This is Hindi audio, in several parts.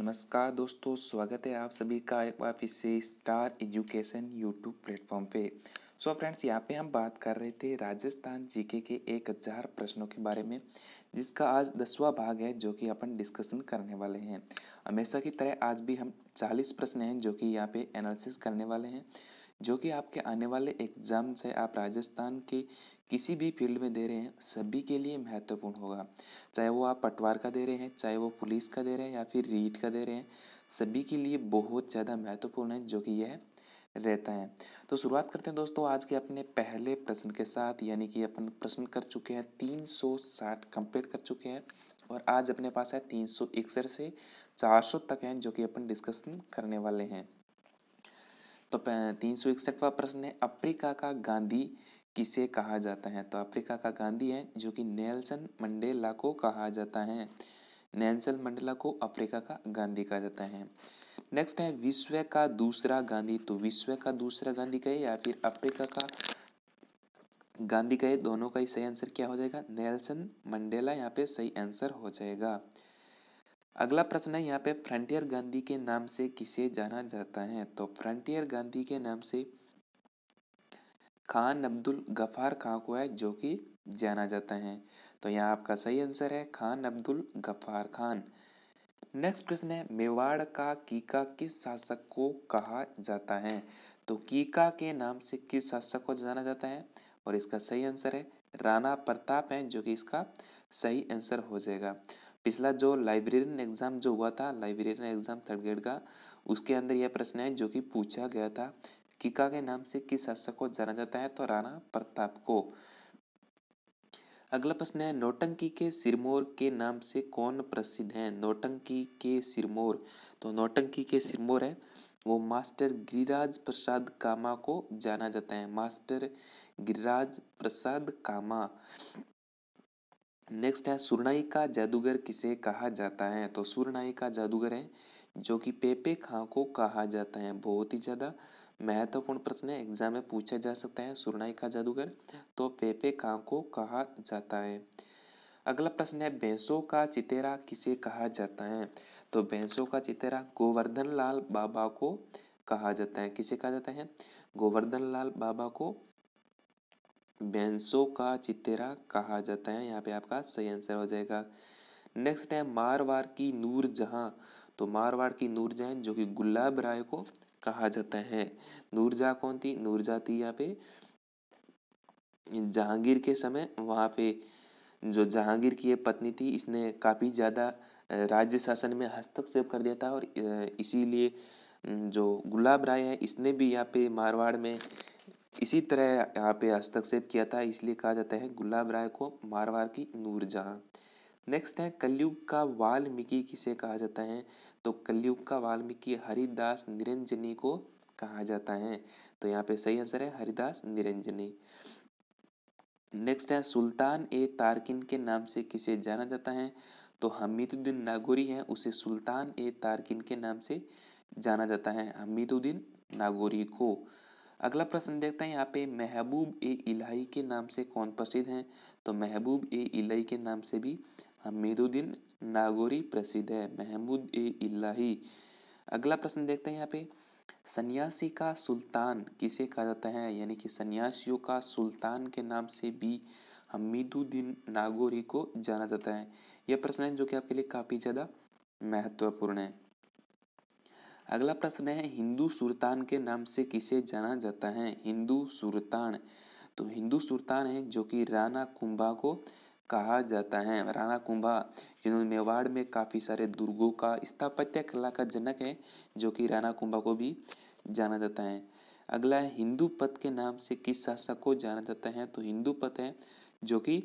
नमस्कार दोस्तों स्वागत है आप सभी का एक बार फिर से स्टार एजुकेशन यूट्यूब प्लेटफॉर्म पे सो फ्रेंड्स यहाँ पे हम बात कर रहे थे राजस्थान जीके के एक हज़ार प्रश्नों के बारे में जिसका आज दसवां भाग है जो कि अपन डिस्कशन करने वाले हैं हमेशा की तरह आज भी हम चालीस प्रश्न हैं जो कि यहाँ पे एनालिसिस करने वाले हैं जो कि आपके आने वाले एग्जाम से आप राजस्थान के किसी भी फील्ड में दे रहे हैं सभी के लिए महत्वपूर्ण होगा चाहे वो आप पटवार का दे रहे हैं चाहे वो पुलिस का दे रहे हैं या फिर रीट का दे रहे हैं सभी के लिए बहुत ज़्यादा महत्वपूर्ण है जो कि यह रहता है तो शुरुआत करते हैं दोस्तों आज के अपने पहले प्रश्न के साथ यानी कि अपन प्रश्न कर चुके हैं तीन सौ साठ कंप्लीट कर चुके हैं और आज अपने पास है तीन सौ इकसठ से चार सौ तक हैं जो कि अपन डिस्कशन करने वाले हैं तो तीन सौ इकसठवा प्रश्न है अफ्रीका का गांधी किसे कहा जाता है तो अफ्रीका का गांधी है जो कि नेल्सन मंडेला को कहा जाता है नेल्सन मंडेला को अफ्रीका का गांधी कहा जाता है नेक्स्ट है विश्व का दूसरा गांधी तो विश्व का दूसरा गांधी कहे या फिर अफ्रीका का गांधी कहे दोनों का ही सही आंसर क्या हो जाएगा नेल्सन मंडेला यहाँ पे सही आंसर हो जाएगा अगला प्रश्न है यहाँ पे फ्रंटियर गांधी के नाम से किसे जाना जाता है तो फ्रंटियर गांधी के नाम से खान अब्दुल गफार खां को है जो कि जाना जाता है तो यहाँ आपका सही आंसर है खान अब्दुल गफार खान नेक्स्ट प्रश्न है मेवाड़ का कीका किस शासक को कहा जाता है तो कीका के नाम से किस शासक को जाना जाता है और इसका सही आंसर है राणा प्रताप है जो कि इसका सही आंसर हो जाएगा पिछला जो लाइब्रेरियन एग्ज़ाम जो हुआ था लाइब्रेरियन एग्ज़ाम थर्ड ग्रेड का उसके अंदर यह प्रश्न है जो कि पूछा गया था किका के नाम से किस शासक को जाना जाता है तो राणा प्रताप को अगला प्रश्न है नोटंकी के सिरमौर के नाम से कौन प्रसिद्ध है नोटंकी के सिरमौर तो नोटंकी के सिरमौर है वो मास्टर गिरिराज प्रसाद कामा को जाना जाता है मास्टर गिरिराज प्रसाद कामा नेक्स्ट है सुरनाई का जादूगर किसे कहा जाता है तो सुरनाई का जादूगर है जो कि पेपे खां को कहा जाता है बहुत ही ज़्यादा महत्वपूर्ण प्रश्न है एग्जाम में पूछा जा सकता है सुरनाई का जादूगर तो पेपे खां को कहा जाता है अगला प्रश्न है भैंसों का चितेरा किसे कहा जाता है तो भैंसों का चितेरा गोवर्धन लाल बाबा को कहा जाता है किसे कहा जाता है गोवर्धन लाल बाबा को बैंसो का चितेरा कहा जाता है यहाँ पे आपका सही आंसर हो जाएगा नेक्स्ट है मारवाड़ की नूर जहाँ तो मारवाड़ की नूर जहाँ जो कि गुलाब राय को कहा जाता है नूरजहाँ कौन थी नूरजहाँ थी यहाँ पे जहांगीर के समय वहाँ पे जो जहांगीर की पत्नी थी इसने काफ़ी ज़्यादा राज्य शासन में हस्तक्षेप कर दिया था और इसीलिए जो गुलाब राय है इसने भी यहाँ पे मारवाड़ में इसी तरह यहाँ पे हस्तक्षेप किया था इसलिए कहा जाता है गुलाब राय को मारवाड़ की नूरजहाँ नेक्स्ट है कलयुग का वाल्मीकि किसे कहा जाता है तो कलयुग का वाल्मीकि हरिदास निरंजनी को कहा जाता है तो यहाँ पे सही आंसर है हरिदास निरंजनी नेक्स्ट है सुल्तान ए तारकिन के नाम से किसे जाना जाता है तो हमीदुद्दीन नागोरी है उसे सुल्तान ए तारकिन के नाम से जाना जाता है हमीदुद्दीन नागोरी को अगला प्रश्न देखते हैं यहाँ पे महबूब ए इलाही के नाम से कौन प्रसिद्ध हैं तो महबूब ए इलाही के नाम से भी हमीदुद्दीन नागौरी प्रसिद्ध है महमूद ए इलाही अगला प्रश्न देखते हैं यहाँ पे सन्यासी का सुल्तान किसे कहा जाता है यानी कि सन्यासियों का सुल्तान के नाम से भी हमीदुद्दीन नागौरी को जाना जाता है यह प्रश्न है जो कि आपके लिए काफ़ी ज़्यादा महत्वपूर्ण है अगला प्रश्न है हिंदू सुल्तान के नाम से किसे जाना जाता है हिंदू सुल्तान तो हिंदू सुल्तान है जो कि राणा कुंभा को कहा जाता है राणा कुंभा जिन्होंने मेवाड़ में काफ़ी सारे दुर्गों का स्थापत्य कला का जनक है जो कि राणा कुंभा को भी जाना जाता है अगला है हिंदू पथ के नाम से किस शासक को जाना जाता है तो हिंदू पथ है जो कि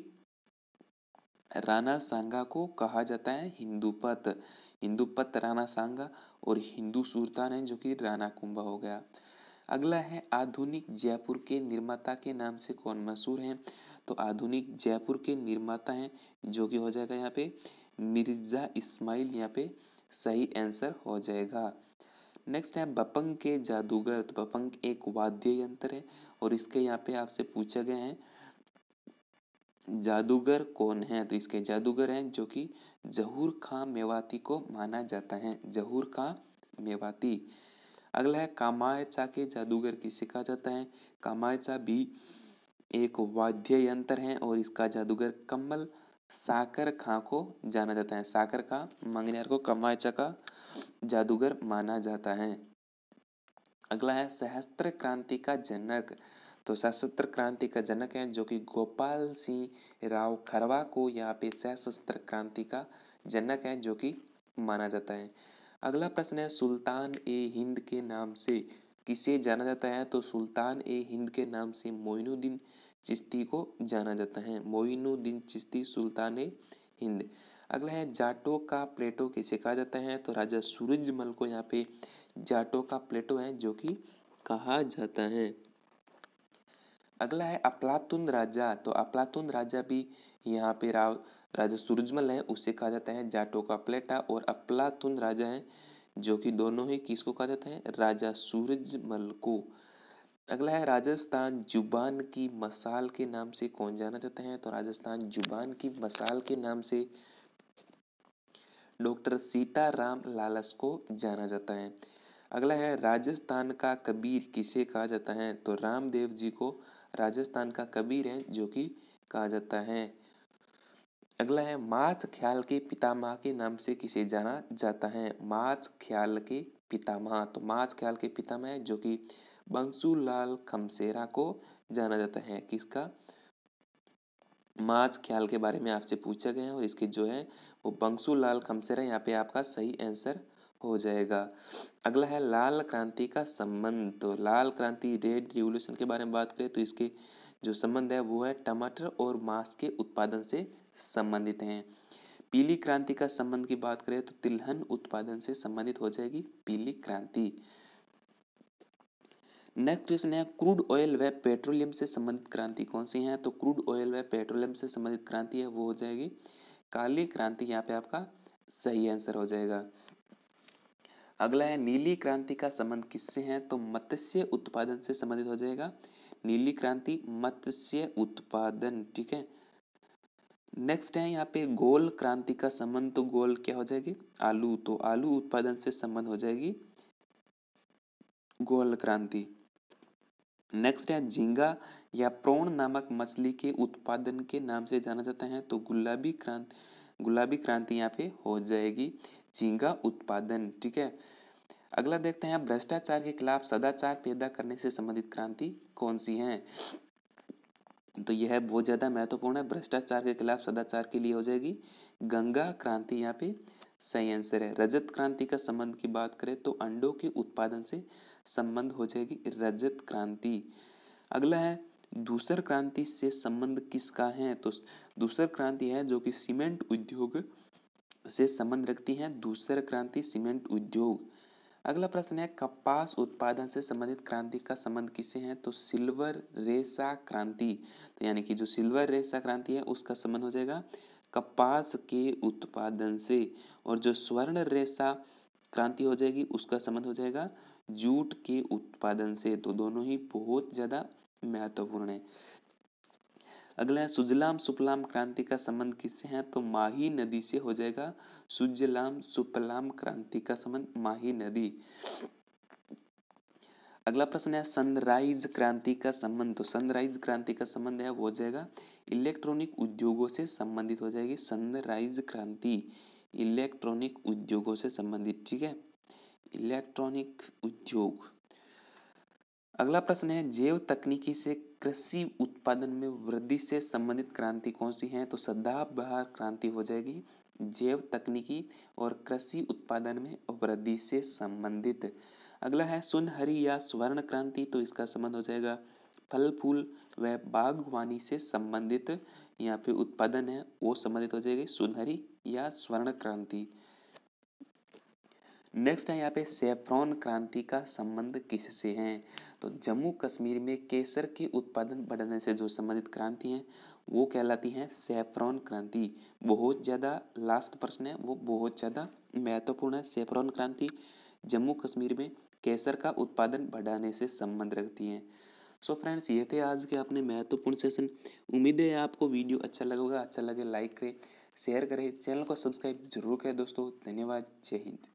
राणा सांगा को कहा जाता है हिंदू पथ पत राणा सांगा और हिंदू सुल्तान है जो कि राणा कुंभा हो गया अगला है आधुनिक जयपुर के निर्माता के नाम से कौन मशहूर हैं तो आधुनिक जयपुर के निर्माता हैं जो कि हो जाएगा यहाँ पे मिर्जा इस्माइल यहाँ पे सही आंसर हो जाएगा नेक्स्ट है बपंग के जादूगर तो बपंग एक वाद्य यंत्र है और इसके यहाँ पे आपसे पूछा गया है जादूगर कौन है तो इसके जादूगर हैं जो कि जहूर खां मेवाती को माना जाता है जहूर खां मेवाती अगला है कामायचा के जादूगर किसे कहा जाता है कामायचा भी एक वाद्य यंत्र है और इसका जादूगर कमल साकर खां को जाना जाता है साकर खां मंगनेर को कमायचा का जादूगर माना जाता है अगला है सहस्त्र क्रांति का जनक तो सशस्त्र क्रांति का जनक हैं जो कि गोपाल सिंह राव खरवा को यहाँ पे सशस्त्र क्रांति का जनक हैं जो कि माना जाता है अगला प्रश्न है सुल्तान ए हिंद के नाम से किसे जाना जाता है तो सुल्तान ए हिंद के नाम से मोइनुद्दीन चिश्ती को जाना जाता है मोइनुद्दीन चिश्ती सुल्तान ए हिंद अगला है जाटो का प्लेटो किसे कहा जाता है तो राजा सूरजमल को यहाँ पे जाटो का प्लेटो है जो कि कहा जाता है अगला है अफलातुन राजा तो अफलातुन राजा भी यहाँ पे राव राजा सूरजमल है उसे कहा जाता है जाटो का प्लेटा और अफलातुन राजा है जो कि दोनों ही किसको कहा जाता है राजा सूरजमल को अगला है राजस्थान जुबान की मसाल के नाम से कौन जाना जाते हैं तो राजस्थान जुबान की मसाल के नाम से डॉक्टर सीताराम लालस को जाना जाता है अगला है राजस्थान का कबीर किसे कहा जाता है तो रामदेव जी को राजस्थान का कबीर है जो कि कहा जाता है अगला है माच ख्याल के पितामह के नाम से किसे जाना जाता है माच ख्याल के पितामह तो माच ख्याल के पितामह है जो कि बंसूलाल खमसेरा को जाना जाता है किसका माच ख्याल के बारे में आपसे पूछा गया है और इसके जो है वो बंसूलाल खमसेरा यहाँ पे आपका सही आंसर हो जाएगा अगला है लाल क्रांति का संबंध तो लाल क्रांति रेड रिवोल्यूशन के बारे में बात करें तो इसके जो संबंध है वो है टमाटर और मांस के उत्पादन से संबंधित हैं पीली क्रांति का संबंध की बात करें तो तिलहन उत्पादन से संबंधित हो जाएगी पीली क्रांति नेक्स्ट क्वेश्चन है क्रूड ऑयल व पेट्रोलियम से संबंधित क्रांति कौन सी है तो क्रूड ऑयल व पेट्रोलियम से संबंधित क्रांति है वो हो जाएगी काली क्रांति यहाँ पे आपका सही आंसर हो जाएगा अगला है नीली क्रांति का संबंध किससे है तो मत्स्य उत्पादन से संबंधित हो जाएगा नीली क्रांति मत्स्य उत्पादन ठीक है नेक्स्ट है यहाँ पे गोल क्रांति का संबंध तो गोल क्या हो जाएगी आलू तो आलू उत्पादन से संबंध हो जाएगी गोल क्रांति नेक्स्ट है झींगा या प्रोण नामक मछली के उत्पादन के नाम से जाना जाता है तो गुलाबी क्रांति गुलाबी क्रांति यहाँ पे हो जाएगी झींगा उत्पादन ठीक है अगला देखते हैं भ्रष्टाचार के खिलाफ सदाचार पैदा करने से संबंधित क्रांति कौन सी है तो यह बहुत ज़्यादा महत्वपूर्ण है भ्रष्टाचार के खिलाफ सदाचार के लिए हो जाएगी गंगा क्रांति यहाँ पे सही आंसर है रजत क्रांति का संबंध की बात करें तो अंडों के उत्पादन से संबंध हो जाएगी रजत क्रांति अगला है दूसर क्रांति से संबंध किसका है तो दूसर क्रांति है जो कि सीमेंट उद्योग से संबंध रखती है दूसर क्रांति सीमेंट उद्योग अगला प्रश्न है कपास उत्पादन से संबंधित क्रांति का संबंध किसे है तो सिल्वर रेशा क्रांति तो यानी कि जो सिल्वर रेशा क्रांति है उसका संबंध हो जाएगा कपास के उत्पादन से और जो स्वर्ण रेशा क्रांति हो जाएगी उसका संबंध हो जाएगा जूट के उत्पादन से तो दोनों ही बहुत ज़्यादा महत्वपूर्ण है अगला सुजलाम सुपलाम क्रांति का संबंध किससे है तो माही नदी से हो जाएगा सुजलाम सुपलाम क्रांति का संबंध माही नदी अगला प्रश्न है सनराइज क्रांति का संबंध तो सनराइज क्रांति का संबंध है वो हो जाएगा इलेक्ट्रॉनिक उद्योगों से संबंधित हो जाएगी सनराइज क्रांति इलेक्ट्रॉनिक उद्योगों से संबंधित ठीक है इलेक्ट्रॉनिक उद्योग अगला प्रश्न है जैव तकनीकी से कृषि उत्पादन में वृद्धि से संबंधित क्रांति कौन सी है तो सदाबहार क्रांति हो जाएगी जैव तकनीकी और कृषि उत्पादन में वृद्धि से संबंधित अगला है सुनहरी या स्वर्ण क्रांति तो इसका संबंध हो जाएगा फल फूल व बागवानी से संबंधित यहाँ पे उत्पादन है वो संबंधित हो जाएगी सुनहरी या स्वर्ण क्रांति नेक्स्ट है यहाँ पे सेफ्रॉन क्रांति का संबंध किससे है तो जम्मू कश्मीर में केसर के उत्पादन बढ़ने से जो संबंधित क्रांति हैं वो कहलाती हैं सेफ्रॉन क्रांति बहुत ज़्यादा लास्ट प्रश्न है वो बहुत ज़्यादा महत्वपूर्ण है सेफ्रॉन क्रांति जम्मू कश्मीर में केसर का उत्पादन बढ़ाने से संबंध रखती है सो so फ्रेंड्स ये थे आज के अपने महत्वपूर्ण सेशन उम्मीद है आपको वीडियो अच्छा लगेगा अच्छा लगे लाइक करें शेयर करें चैनल को सब्सक्राइब जरूर करें दोस्तों धन्यवाद जय हिंद